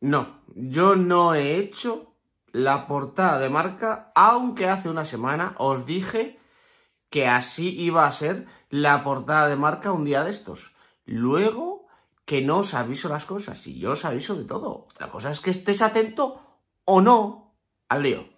No, yo no he hecho la portada de marca, aunque hace una semana os dije que así iba a ser la portada de marca un día de estos. Luego que no os aviso las cosas y yo os aviso de todo. Otra cosa es que estés atento o no al lío.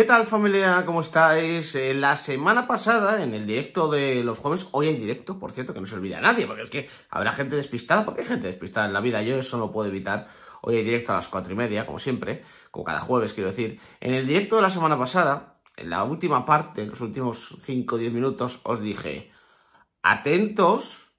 ¿Qué tal familia? ¿Cómo estáis? Eh, la semana pasada, en el directo de los jueves, hoy hay directo, por cierto, que no se olvida a nadie, porque es que habrá gente despistada, porque hay gente despistada en la vida, yo eso no lo puedo evitar. Hoy hay directo a las cuatro y media, como siempre, como cada jueves, quiero decir. En el directo de la semana pasada, en la última parte, en los últimos 5 o 10 minutos, os dije, atentos,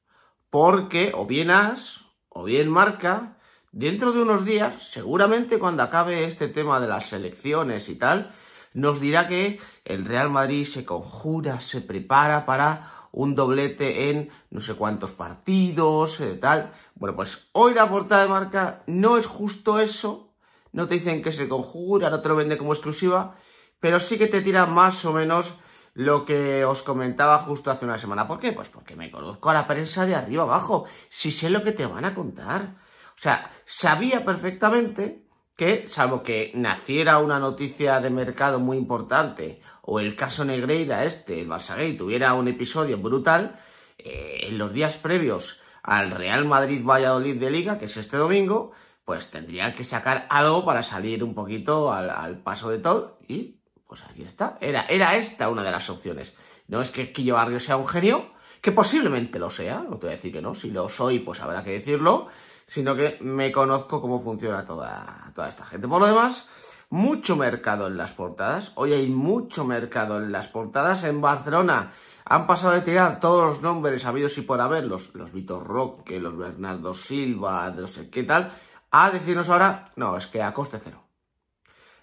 porque o bien as, o bien marca, dentro de unos días, seguramente cuando acabe este tema de las elecciones y tal, nos dirá que el Real Madrid se conjura, se prepara para un doblete en no sé cuántos partidos, y eh, tal. Bueno, pues hoy la portada de marca no es justo eso. No te dicen que se conjura, no te lo vende como exclusiva, pero sí que te tira más o menos lo que os comentaba justo hace una semana. ¿Por qué? Pues porque me conozco a la prensa de arriba abajo. Si sé lo que te van a contar. O sea, sabía perfectamente que, salvo que naciera una noticia de mercado muy importante o el caso Negreira este, el tuviera un episodio brutal, eh, en los días previos al Real Madrid-Valladolid de Liga, que es este domingo, pues tendrían que sacar algo para salir un poquito al, paso de todo y pues aquí está. Era, era esta una de las opciones. No es que Quillo Barrio sea un genio, que posiblemente lo sea, no te voy a decir que no, si lo soy pues habrá que decirlo, sino que me conozco cómo funciona toda, esta gente. Por lo demás, mucho mercado en las portadas. Hoy hay mucho mercado en las portadas. En Barcelona han pasado de tirar todos los nombres habidos y por haber, los, los Vitor Roque, los Bernardo Silva, no sé qué tal, a decirnos ahora, no, es que a coste cero.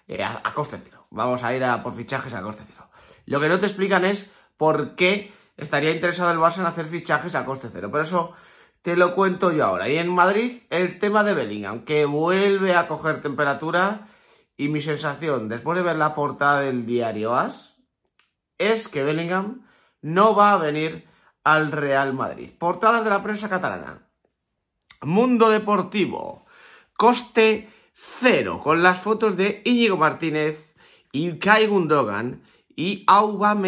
Eh, a, coste cero. Vamos a ir a por fichajes a coste cero. Lo que no te explican es por qué estaría interesado el Barça en hacer fichajes a coste cero. por eso te lo cuento yo ahora. Y en Madrid, el tema de Bellingham, que vuelve a coger temperatura. Y mi sensación, después de ver la portada del diario AS, es que Bellingham no va a venir al Real Madrid. Portadas de la prensa catalana. Mundo Deportivo. Coste cero, con las fotos de Íñigo Martínez, Kai Gundogan y Aubameyang.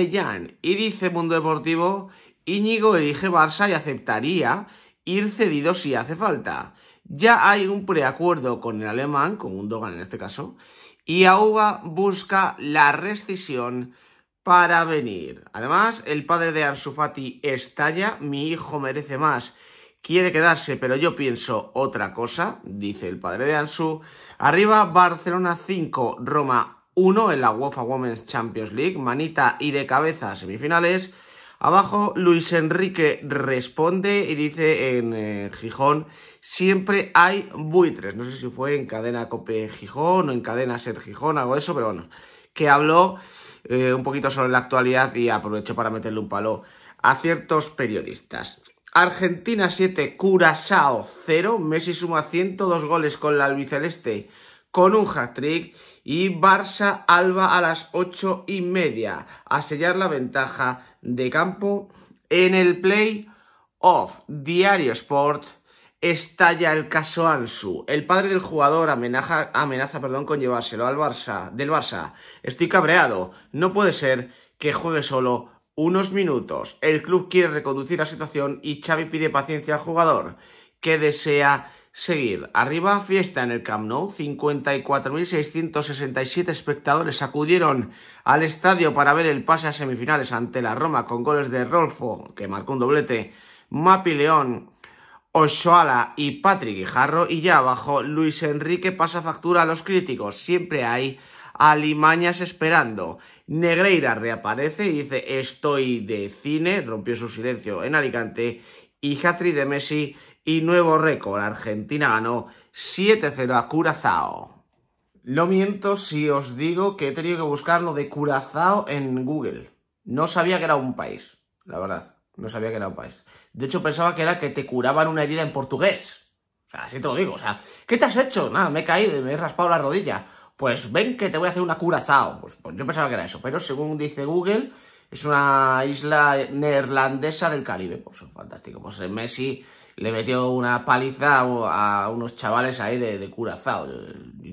Mellán. Y dice Mundo Deportivo, Íñigo elige Barça y aceptaría ir cedido si hace falta. Ya hay un preacuerdo con el alemán, con un Dogan en este caso, y Auba busca la rescisión para venir. Además, el padre de Ansu Fati estalla, mi hijo merece más, quiere quedarse, pero yo pienso otra cosa, dice el padre de Ansu. Arriba Barcelona 5, Roma 1 en la UEFA Women's Champions League, manita y de cabeza semifinales. Abajo Luis Enrique responde y dice en eh, Gijón, siempre hay buitres. No sé si fue en cadena Cope Gijón o en cadena Ser Gijón, algo de eso, pero bueno, que habló eh, un poquito sobre la actualidad y aprovechó para meterle un palo a ciertos periodistas. Argentina 7, Curaçao 0, Messi suma 102 goles con la albiceleste con un hat-trick y Barça Alba a las 8 y media a sellar la ventaja de campo en el play off. Diario Sport estalla el caso Ansu. El padre del jugador amenaza, amenaza perdón, con llevárselo al Barça, del Barça. Estoy cabreado. No puede ser que juegue solo unos minutos. El club quiere reconducir la situación y Xavi pide paciencia al jugador, que desea Seguir. Arriba, fiesta en el Camp Nou. 54.667 espectadores acudieron al estadio para ver el pase a semifinales ante la Roma con goles de Rolfo, que marcó un doblete, Mapi León, Ochoala y Patrick Guijarro. Y ya abajo, Luis Enrique pasa factura a los críticos. Siempre hay alimañas esperando. Negreira reaparece y dice estoy de cine, rompió su silencio en Alicante y Hatri de Messi y nuevo récord. Argentina ganó 7-0 a Curazao. Lo miento si os digo que he tenido que buscar lo de Curazao en Google. No sabía que era un país, la verdad. No sabía que era un país. De hecho, pensaba que era que te curaban una herida en portugués. O sea, así te lo digo. O sea, ¿qué te has hecho? Nada, me he caído me he raspado la rodilla. Pues ven que te voy a hacer una curazao. pues, pues yo pensaba que era eso. Pero según dice Google, es una isla neerlandesa del Caribe. Pues fantástico. Pues eh, Messi le metió una paliza a unos chavales ahí de Curazao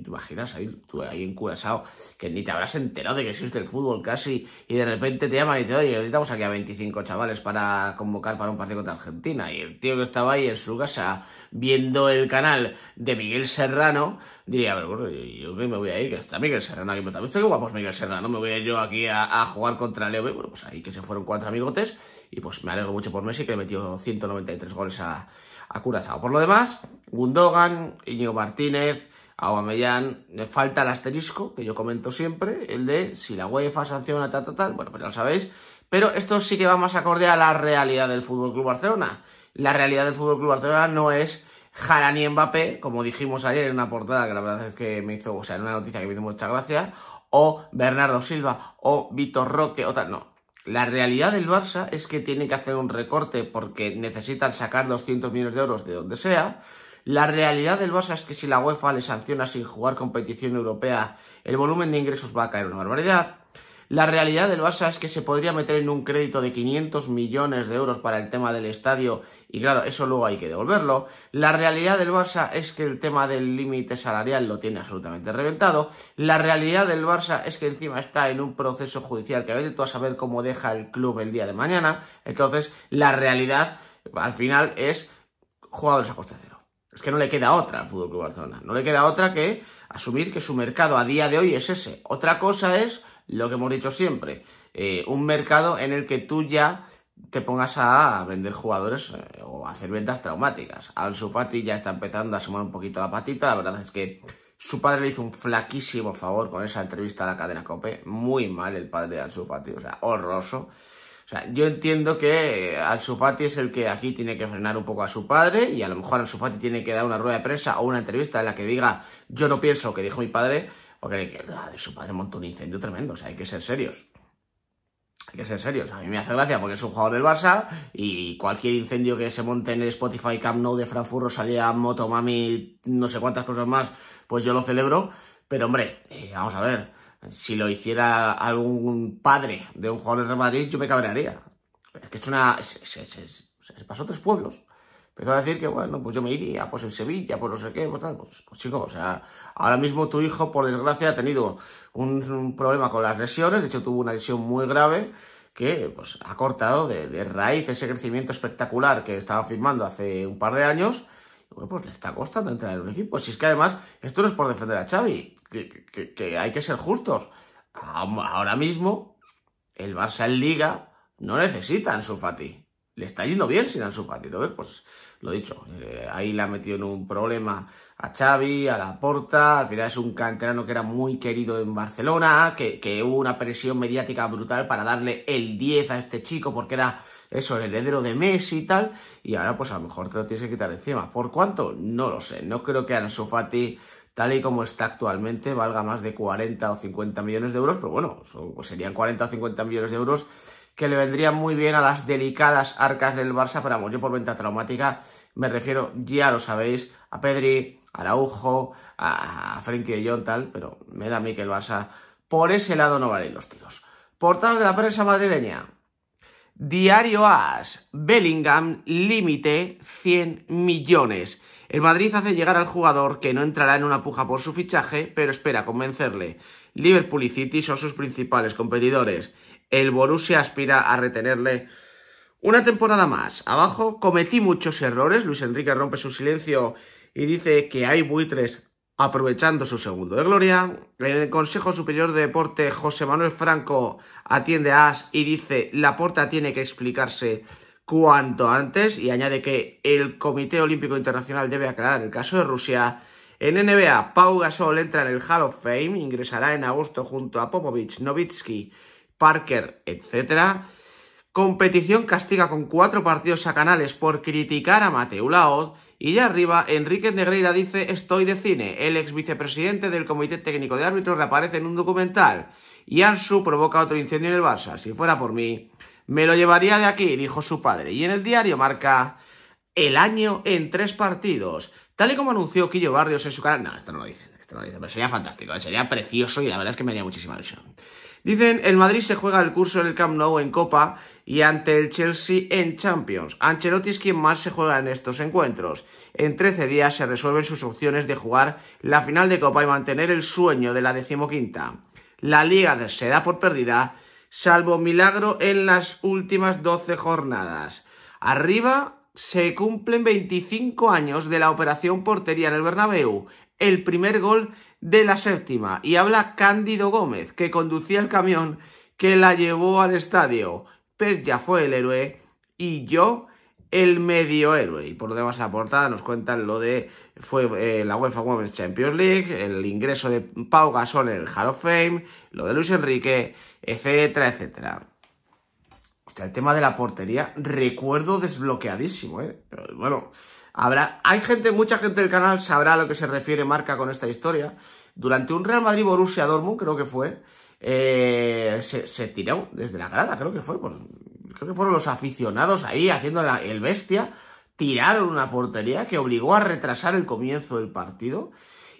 imaginas ahí, tú ahí en Curazao, que ni te habrás enterado de que existe el fútbol casi, y de repente te llaman y te oye, necesitamos aquí a 25 chavales para convocar para un partido contra Argentina? Y el tío que estaba ahí en su casa viendo el canal de Miguel Serrano, diría, bueno, yo me voy a ir, que está Miguel Serrano aquí, qué guapo es Miguel Serrano, me voy yo aquí a, jugar contra Leo. Bueno, pues ahí que se fueron cuatro amigotes, y pues me alegro mucho por Messi, que le metió 193 goles a, a Curazao. Por lo demás, Gundogan, Iñigo Martínez, a Aubameyang le falta el asterisco, que yo comento siempre, el de si la UEFA sanciona tal, tal, tal, bueno, pues ya lo sabéis, pero esto sí que va más acorde a la realidad del Fútbol Club Barcelona. La realidad del Fútbol Club Barcelona no es Jara Ni Mbappé, como dijimos ayer en una portada que la verdad es que me hizo, o sea, en una noticia que me hizo mucha gracia, o Bernardo Silva, o Vitor Roque, o tal, no. La realidad del Barça es que tiene que hacer un recorte porque necesitan sacar 200 millones de euros de donde sea, la realidad del Barça es que si la UEFA le sanciona sin jugar competición europea, el volumen de ingresos va a caer una barbaridad. La realidad del Barça es que se podría meter en un crédito de 500 millones de euros para el tema del estadio y claro, eso luego hay que devolverlo. La realidad del Barça es que el tema del límite salarial lo tiene absolutamente reventado. La realidad del Barça es que encima está en un proceso judicial que a veces tú a saber cómo deja el club el día de mañana. Entonces, la realidad al final es jugadores a coste es que no le queda otra al Fútbol Club Barcelona. No le queda otra que asumir que su mercado a día de hoy es ese. Otra cosa es lo que hemos dicho siempre: eh, un mercado en el que tú ya te pongas a vender jugadores eh, o a hacer ventas traumáticas. Ansu Fati ya está empezando a sumar un poquito la patita. La verdad es que su padre le hizo un flaquísimo favor con esa entrevista a la cadena Cope. Muy mal el padre de Ansu Fati, o sea, horroroso. O sea, yo entiendo que eh, Al-Sufati es el que aquí tiene que frenar un poco a su padre y a lo mejor Al-Sufati tiene que dar una rueda de prensa o una entrevista en la que diga yo no pienso que dijo mi padre, porque su padre montó un incendio tremendo, o sea, hay que ser serios. Hay que ser serios. A mí me hace gracia porque es un jugador del Barça y cualquier incendio que se monte en el Spotify Camp Nou de Frankfurt, salía Moto, Mami, no sé cuántas cosas más, pues yo lo celebro. Pero hombre, eh, vamos a ver, si lo hiciera algún padre de un jugador de Real Madrid, yo me cabrearía. Es que es una... Se, pasó tres pueblos. Empezó a decir que, bueno, pues yo me iría, pues en Sevilla, pues no sé qué, pues tal. Pues, pues chico, o sea, ahora mismo tu hijo, por desgracia, ha tenido un, problema con las lesiones. De hecho, tuvo una lesión muy grave que pues, ha cortado de raíz ese crecimiento espectacular que estaba firmando hace un par de años pues le está costando entrar en un equipo. Si es que además, esto no es por defender a Xavi, que, hay que ser justos. Ahora mismo, el Barça en Liga no necesita a Ansu Le está yendo bien sin Ansu Fati. Entonces, pues lo dicho, eh, ahí le ha metido en un problema a Xavi, a la Porta, al final es un canterano que era muy querido en Barcelona, que, que hubo una presión mediática brutal para darle el 10 a este chico porque era eso, el heredero de Messi y tal, y ahora pues a lo mejor te lo tienes que quitar encima. ¿Por cuánto? No lo sé, no creo que Ansu Fati tal y como está actualmente, valga más de 40 o 50 millones de euros, pero bueno, pues, serían 40 o 50 millones de euros que le vendrían muy bien a las delicadas arcas del Barça, pero vamos, yo por venta traumática me refiero, ya lo sabéis, a Pedri, a Araujo, a Frenkie de Jong, tal, pero me da a mí que el Barça por ese lado no valen los tiros. Portal de la prensa madrileña. Diario As, Bellingham, límite 100 millones. El Madrid hace llegar al jugador que no entrará en una puja por su fichaje, pero espera convencerle. Liverpool y City son sus principales competidores. El Borussia aspira a retenerle una temporada más. Abajo cometí muchos errores. Luis Enrique rompe su silencio y dice que hay buitres Aprovechando su segundo de gloria, en el Consejo Superior de Deporte José Manuel Franco atiende a As y dice La puerta tiene que explicarse cuanto antes y añade que el Comité Olímpico Internacional debe aclarar el caso de Rusia. En NBA, Pau Gasol entra en el Hall of Fame, ingresará en agosto junto a Popovich, Novitsky, Parker, etc. Competición castiga con cuatro partidos a Canales por criticar a Mateu Laoz y ya arriba Enrique Negreira dice estoy de cine. El ex vicepresidente del Comité Técnico de Árbitros reaparece en un documental y Ansu provoca otro incendio en el Barça. Si fuera por mí, me lo llevaría de aquí, dijo su padre. Y en el diario marca el año en tres partidos. Tal y como anunció Quillo Barrios en su canal... No, esto no lo dice, esto no lo dicen, pero sería fantástico, ¿eh? sería precioso y la verdad es que me haría muchísima ilusión. Dicen, el Madrid se juega el curso en el Camp Nou en Copa y ante el Chelsea en Champions. Ancelotti es quien más se juega en estos encuentros. En 13 días se resuelven sus opciones de jugar la final de Copa y mantener el sueño de la decimoquinta. La Liga se da por perdida, salvo milagro en las últimas 12 jornadas. Arriba se cumplen 25 años de la operación portería en el Bernabéu. El primer gol de la séptima y habla Cándido Gómez, que conducía el camión que la llevó al estadio. Pez ya fue el héroe y yo el medio héroe. Y por lo demás la portada nos cuentan lo de fue eh, la UEFA Women's Champions League, el ingreso de Pau Gasol en el Hall of Fame, lo de Luis Enrique, etcétera, etcétera el tema de la portería, recuerdo desbloqueadísimo, ¿eh? bueno, habrá, hay gente, mucha gente del canal sabrá a lo que se refiere Marca con esta historia. Durante un Real Madrid-Borussia Dortmund, creo que fue, eh, se, tiró desde la grada, creo que fue, creo que fueron los aficionados ahí haciendo el bestia, tiraron una portería que obligó a retrasar el comienzo del partido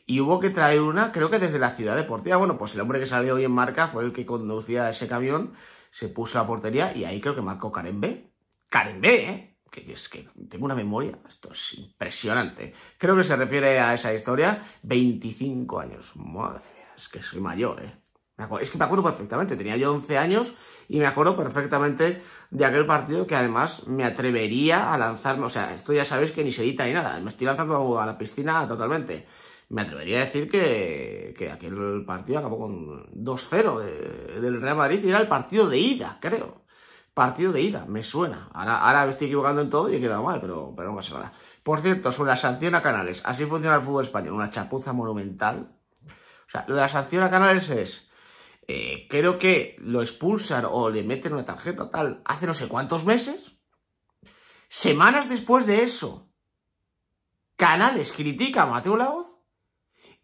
y hubo que traer una, creo que desde la ciudad deportiva. Bueno, pues el hombre que salió hoy en marca fue el que conducía ese camión se puso la portería y ahí creo que marcó Karen B. Karen B, ¿eh? que es que tengo una memoria, esto es impresionante. Creo que se refiere a esa historia, 25 años, madre mía, es que soy mayor, ¿eh? Es que me acuerdo perfectamente, tenía yo 11 años y me acuerdo perfectamente de aquel partido que además me atrevería a lanzarme, o sea, esto ya sabéis que ni se edita ni nada, me estoy lanzando a la piscina totalmente me atrevería a decir que, aquel partido acabó con 2-0 del Real Madrid y era el partido de ida, creo. Partido de ida, me suena. Ahora, me estoy equivocando en todo y he quedado mal, pero, pero no pasa nada. Por cierto, sobre la sanción a canales, así funciona el fútbol español, una chapuza monumental. O sea, lo de la sanción a canales es, eh, creo que lo expulsan o le meten una tarjeta tal hace no sé cuántos meses. Semanas después de eso, Canales critica a Mateo Laoz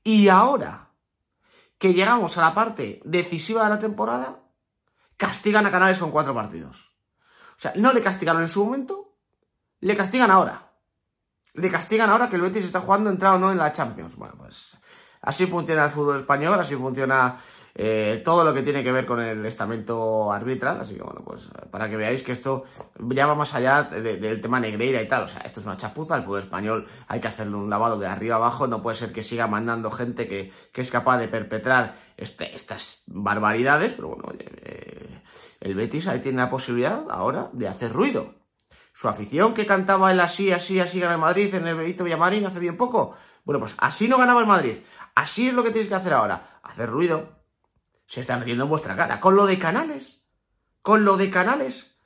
y ahora que llegamos a la parte decisiva de la temporada, castigan a Canales con cuatro partidos. O sea, no le castigaron en su momento, le castigan ahora. Le castigan ahora que el Betis está jugando entrado o no en la Champions. Bueno, pues así funciona el fútbol español, así funciona eh, todo lo que tiene que ver con el estamento arbitral, así que bueno, pues para que veáis que esto ya va más allá del tema Negreira y tal, o sea, esto es una chapuza, el fútbol español hay que hacerle un lavado de arriba abajo, no puede ser que siga mandando gente que, es capaz de perpetrar este, estas barbaridades, pero bueno, eh, el Betis ahí tiene la posibilidad ahora de hacer ruido. Su afición que cantaba el así, así, así gana el Madrid en el Benito Villamarín hace bien poco. Bueno, pues así no ganaba el Madrid. Así es lo que tienes que hacer ahora. Hacer ruido, se están riendo en vuestra cara. Con lo de canales. Con lo de canales.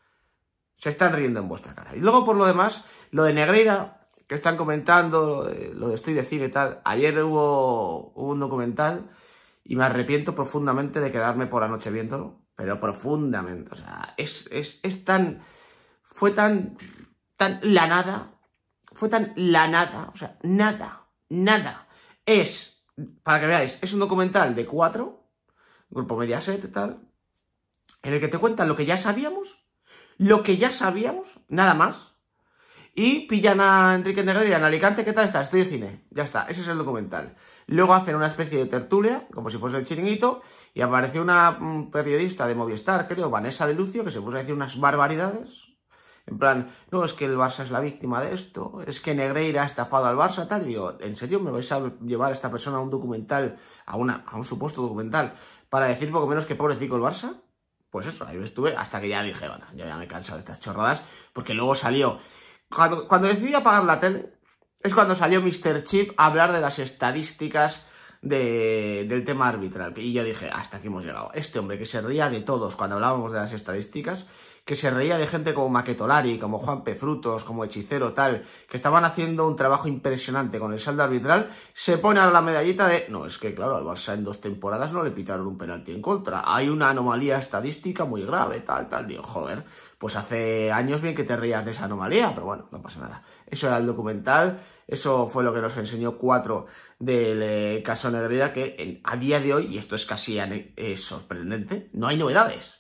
Se están riendo en vuestra cara. Y luego, por lo demás, lo de Negreira, que están comentando, eh, lo de, Estoy de Cine y tal. Ayer hubo, un documental y me arrepiento profundamente de quedarme por la noche viéndolo. Pero profundamente. O sea, es, es tan. Fue tan. tan la nada. Fue tan la nada. O sea, nada. Nada. Es. Para que veáis, es un documental de cuatro grupo Mediaset y tal, en el que te cuentan lo que ya sabíamos, lo que ya sabíamos, nada más, y pillan a Enrique Negreira en Alicante, ¿qué tal está? Estoy de cine, ya está, ese es el documental. Luego hacen una especie de tertulia, como si fuese el chiringuito, y aparece una mm, periodista de Movistar, creo, Vanessa de Lucio, que se puso a decir unas barbaridades, en plan, no, es que el Barça es la víctima de esto, es que Negreira ha estafado al Barça, tal. Y digo, ¿en serio me vais a llevar a esta persona a un documental, a, una, a un supuesto documental, para decir poco menos que pobrecito el Barça. Pues eso, ahí estuve hasta que ya dije, bueno, yo ya me canso de estas chorradas, porque luego salió... Cuando, cuando decidí apagar la tele, es cuando salió Mr. Chip a hablar de las estadísticas de, del tema arbitral. Y yo dije, hasta aquí hemos llegado. Este hombre que se ría de todos cuando hablábamos de las estadísticas, que se reía de gente como Maquetolari, como Juan P. Frutos, como Hechicero, tal, que estaban haciendo un trabajo impresionante con el saldo arbitral, se pone a la medallita de, no, es que claro, al Barça en dos temporadas no le pitaron un penalti en contra, hay una anomalía estadística muy grave, tal, tal, digo, joder, pues hace años bien que te reías de esa anomalía, pero bueno, no pasa nada. Eso era el documental, eso fue lo que nos enseñó cuatro del eh, caso negrera, que en, a día de hoy, y esto es casi eh, sorprendente, no hay novedades.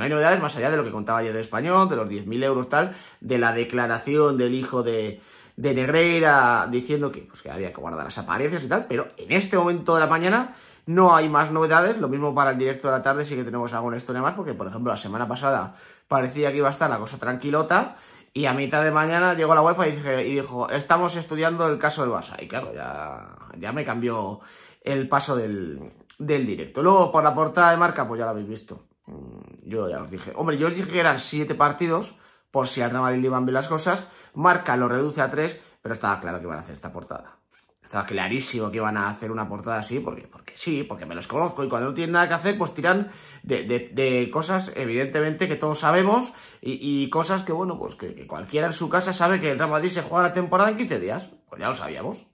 No hay novedades más allá de lo que contaba ayer el español, de los 10.000 euros tal, de la declaración del hijo de, de Negreira diciendo que, pues, que había que guardar las apariencias y tal, pero en este momento de la mañana no hay más novedades. Lo mismo para el directo de la tarde, sí que tenemos alguna historia más, porque por ejemplo la semana pasada parecía que iba a estar la cosa tranquilota y a mitad de mañana llegó la UEFA y, y dijo, estamos estudiando el caso del Barça. Y claro, ya, ya me cambió el paso del, del directo. Luego, por la portada de marca, pues ya lo habéis visto. Mm, yo ya os dije. Hombre, yo os dije que eran siete partidos, por si al Real le iban bien las cosas. Marca lo reduce a tres, pero estaba claro que iban a hacer esta portada. Estaba clarísimo que iban a hacer una portada así, porque, porque sí, porque me los conozco. Y cuando no tienen nada que hacer, pues tiran de, cosas, evidentemente, que todos sabemos. Y, cosas que, bueno, pues que, que, cualquiera en su casa sabe que el Real Madrid se juega la temporada en 15 días. Pues ya lo sabíamos.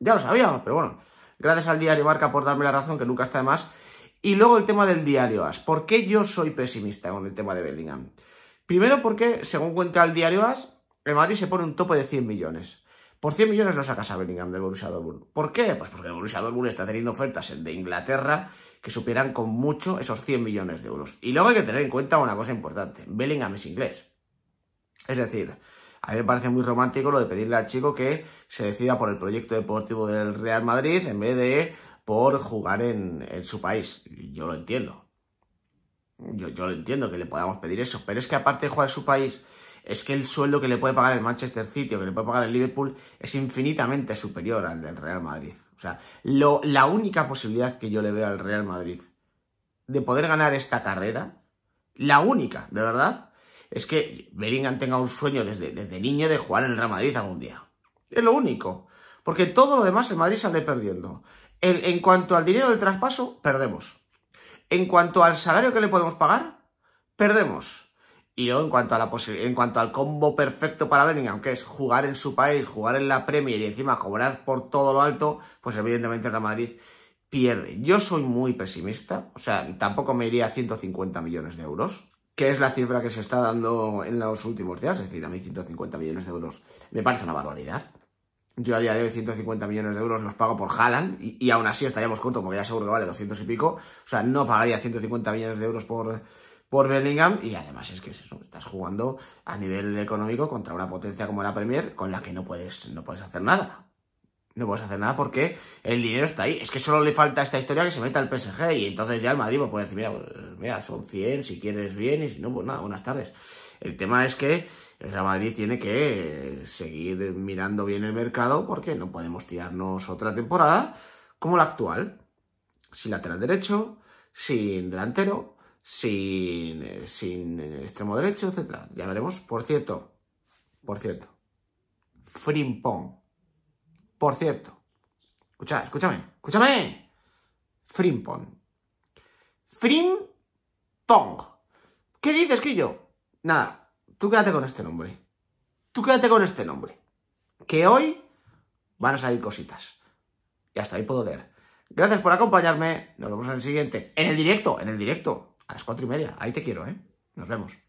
Ya lo sabíamos, pero bueno. Gracias al diario Marca por darme la razón, que nunca está de más. Y luego el tema del diario As. ¿Por qué yo soy pesimista con el tema de Bellingham? Primero porque, según cuenta el diario As, el Madrid se pone un tope de 100 millones. Por 100 millones no sacas a Bellingham del Borussia Dortmund. ¿Por qué? Pues porque el Borussia Dortmund está teniendo ofertas de Inglaterra que supieran con mucho esos 100 millones de euros. Y luego hay que tener en cuenta una cosa importante. Bellingham es inglés. Es decir, a mí me parece muy romántico lo de pedirle al chico que se decida por el proyecto deportivo del Real Madrid en vez de por jugar en, en su país. Yo lo entiendo. Yo, lo entiendo que le podamos pedir eso, pero es que aparte de jugar en su país, es que el sueldo que le puede pagar el Manchester City o que le puede pagar el Liverpool es infinitamente superior al del Real Madrid. O sea, lo, la única posibilidad que yo le veo al Real Madrid de poder ganar esta carrera, la única, de verdad, es que Beringan tenga un sueño desde, desde niño de jugar en el Real Madrid algún día. Es lo único. Porque todo lo demás el Madrid sale perdiendo. En, cuanto al dinero del traspaso, perdemos. En cuanto al salario que le podemos pagar, perdemos. Y luego, en cuanto, a la en cuanto al combo perfecto para Bellingham, aunque es jugar en su país, jugar en la Premier y encima cobrar por todo lo alto, pues evidentemente Real Madrid pierde. Yo soy muy pesimista, o sea, tampoco me iría a 150 millones de euros, que es la cifra que se está dando en los últimos días, es decir, a mí 150 millones de euros me parece una barbaridad. Yo a día de hoy 150 millones de euros los pago por Haaland y, aún así estaríamos cortos porque ya seguro que vale 200 y pico. O sea, no pagaría 150 millones de euros por, por Bellingham y además es que eso, estás jugando a nivel económico contra una potencia como la Premier con la que no puedes, no puedes hacer nada. No puedes hacer nada porque el dinero está ahí. Es que solo le falta esta historia que se meta el PSG y entonces ya el Madrid me pues puede decir, mira, pues, mira, son 100, si quieres bien y si no, pues nada, buenas tardes. El tema es que el Real Madrid tiene que seguir mirando bien el mercado porque no podemos tirarnos otra temporada como la actual, sin lateral derecho, sin delantero, sin, eh, sin eh, extremo derecho, etc. Ya veremos. Por cierto, por cierto, Frimpong. Por cierto, escucha, escúchame, escúchame. Frimpong. Frimpong. ¿Qué dices, yo? Nada, tú quédate con este nombre. Tú quédate con este nombre. Que hoy van a salir cositas. Y hasta ahí puedo leer. Gracias por acompañarme. Nos vemos en el siguiente. En el directo, en el directo. A las cuatro y media. Ahí te quiero, ¿eh? Nos vemos.